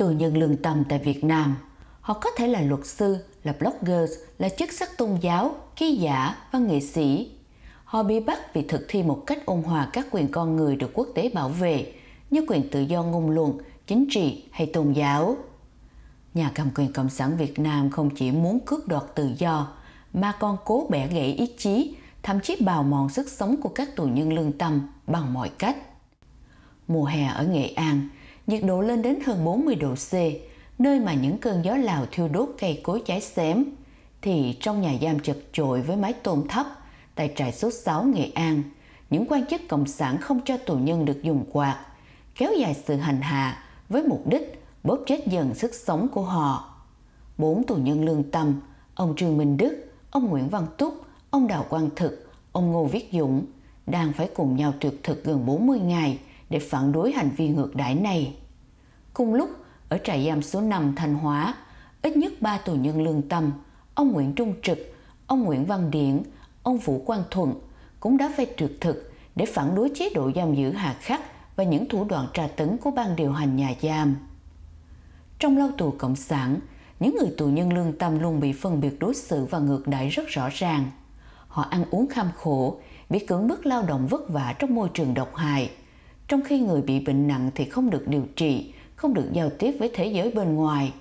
tù nhân lương tâm tại Việt Nam. Họ có thể là luật sư, là bloggers, là chức sắc tôn giáo, ký giả, văn nghệ sĩ. Họ bị bắt vì thực thi một cách ôn hòa các quyền con người được quốc tế bảo vệ, như quyền tự do ngôn luận, chính trị hay tôn giáo. Nhà cầm quyền Cộng sản Việt Nam không chỉ muốn cướp đoạt tự do, mà còn cố bẻ gãy ý chí, thậm chí bào mòn sức sống của các tù nhân lương tâm bằng mọi cách. Mùa hè ở Nghệ An – nhiệt độ lên đến hơn 40 độ C, nơi mà những cơn gió lào thiêu đốt cây cối cháy xém, thì trong nhà giam chật chội với mái tôn thấp tại trại số 6 Nghệ An, những quan chức cộng sản không cho tù nhân được dùng quạt, kéo dài sự hành hạ với mục đích bóp chết dần sức sống của họ. Bốn tù nhân lương tâm, ông Trương Minh Đức, ông Nguyễn Văn Túc, ông Đào Quang Thực, ông Ngô Viết Dũng đang phải cùng nhau trượt thực gần 40 ngày – để phản đối hành vi ngược đãi này. Cùng lúc, ở trại giam số 5 Thanh Hóa, ít nhất 3 tù nhân lương tâm, ông Nguyễn Trung Trực, ông Nguyễn Văn Điển, ông Vũ Quang Thuận cũng đã phải trượt thực để phản đối chế độ giam giữ hà khắc và những thủ đoạn tra tấn của ban điều hành nhà giam. Trong lao tù cộng sản, những người tù nhân lương tâm luôn bị phân biệt đối xử và ngược đãi rất rõ ràng. Họ ăn uống kham khổ, bị cưỡng bức lao động vất vả trong môi trường độc hại – trong khi người bị bệnh nặng thì không được điều trị, không được giao tiếp với thế giới bên ngoài.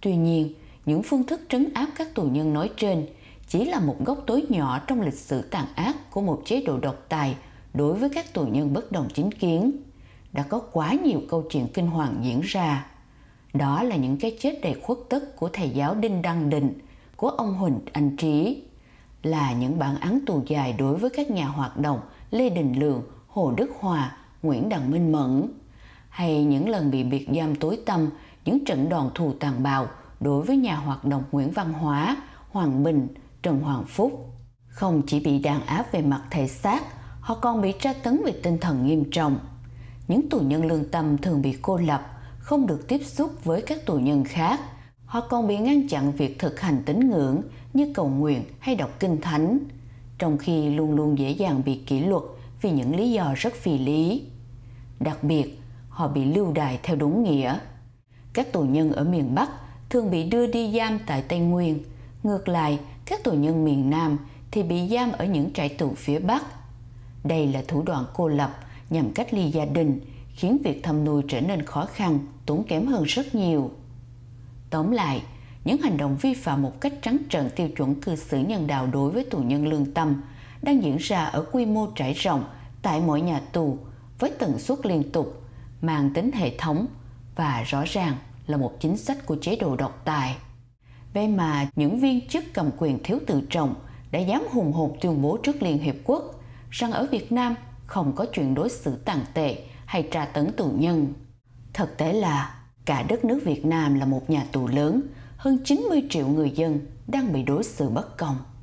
Tuy nhiên, những phương thức trấn áp các tù nhân nói trên chỉ là một góc tối nhỏ trong lịch sử tàn ác của một chế độ độc tài đối với các tù nhân bất đồng chính kiến. Đã có quá nhiều câu chuyện kinh hoàng diễn ra. Đó là những cái chết đầy khuất tất của thầy giáo Đinh Đăng Định, của ông Huỳnh Anh Trí, là những bản án tù dài đối với các nhà hoạt động Lê Đình Lượng, Hồ Đức Hòa, Nguyễn Đặng Minh Mẫn hay những lần bị biệt giam tối tâm, những trận đòn thù tàn bạo đối với nhà hoạt động Nguyễn Văn Hóa, Hoàng Bình, Trần Hoàng Phúc. Không chỉ bị đàn áp về mặt thể xác, họ còn bị tra tấn về tinh thần nghiêm trọng. Những tù nhân lương tâm thường bị cô lập, không được tiếp xúc với các tù nhân khác. Họ còn bị ngăn chặn việc thực hành tín ngưỡng như cầu nguyện hay đọc kinh thánh, trong khi luôn luôn dễ dàng bị kỷ luật vì những lý do rất phi lý. Đặc biệt, họ bị lưu đày theo đúng nghĩa. Các tù nhân ở miền Bắc thường bị đưa đi giam tại Tây Nguyên. Ngược lại, các tù nhân miền Nam thì bị giam ở những trại tù phía Bắc. Đây là thủ đoạn cô lập nhằm cách ly gia đình, khiến việc thăm nuôi trở nên khó khăn, tốn kém hơn rất nhiều. Tóm lại, những hành động vi phạm một cách trắng trợn tiêu chuẩn cư xử nhân đạo đối với tù nhân lương tâm – đang diễn ra ở quy mô trải rộng tại mỗi nhà tù với tần suất liên tục, mang tính hệ thống và rõ ràng là một chính sách của chế độ độc tài. Vậy mà những viên chức cầm quyền thiếu tự trọng đã dám hùng hồn tuyên bố trước Liên Hiệp Quốc rằng ở Việt Nam không có chuyện đối xử tàn tệ hay tra tấn tù nhân. Thực tế là cả đất nước Việt Nam là một nhà tù lớn, hơn 90 triệu người dân đang bị đối xử bất công.